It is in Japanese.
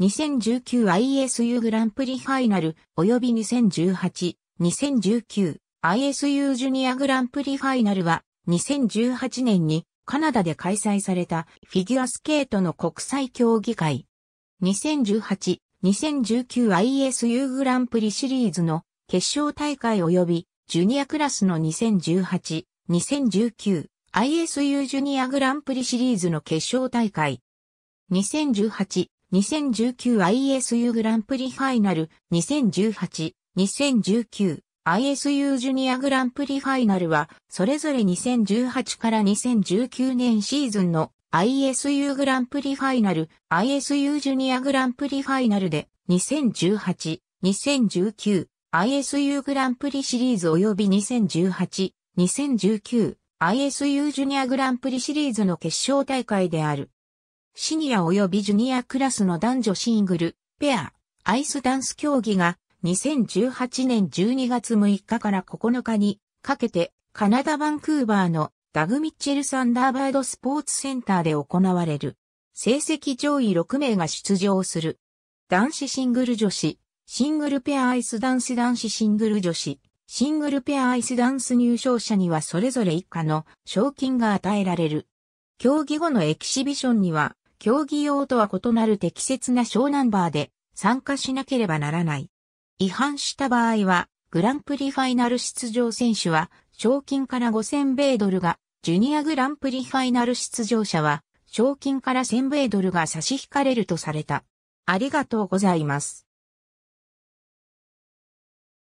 2018-2019ISU グランプリファイナル及び2018-2019 ISU ジュニアグランプリファイナルは2018年にカナダで開催されたフィギュアスケートの国際競技会。2018-2019ISU グランプリシリーズの決勝大会及びジュニアクラスの2018-2019 ISU ジュニアグランプリシリーズの決勝大会。2018-2019ISU グランプリファイナル、2018-2019 ISU ジュニアグランプリファイナルは、それぞれ2018から2019年シーズンの ISU グランプリファイナル、ISU ジュニアグランプリファイナルで、2018、2019、ISU グランプリシリーズ及び2018、2019、ISU ジュニアグランプリシリーズの決勝大会である。シニア及びジュニアクラスの男女シングル、ペア、アイスダンス競技が2018年12月6日から9日にかけてカナダ・バンクーバーのダグ・ミッチェル・サンダーバード・スポーツセンターで行われる。成績上位6名が出場する。男子シングル女子、シングルペアアイスダンス男子シングル女子、シングルペアアイスダンス入賞者にはそれぞれ以下の賞金が与えられる。競技後のエキシビションには競技用とは異なる適切な小ナンバーで参加しなければならない。違反した場合は、グランプリファイナル出場選手は、賞金から5000米ドルが、ジュニアグランプリファイナル出場者は、賞金から1000米ドルが差し引かれるとされた。ありがとうございます。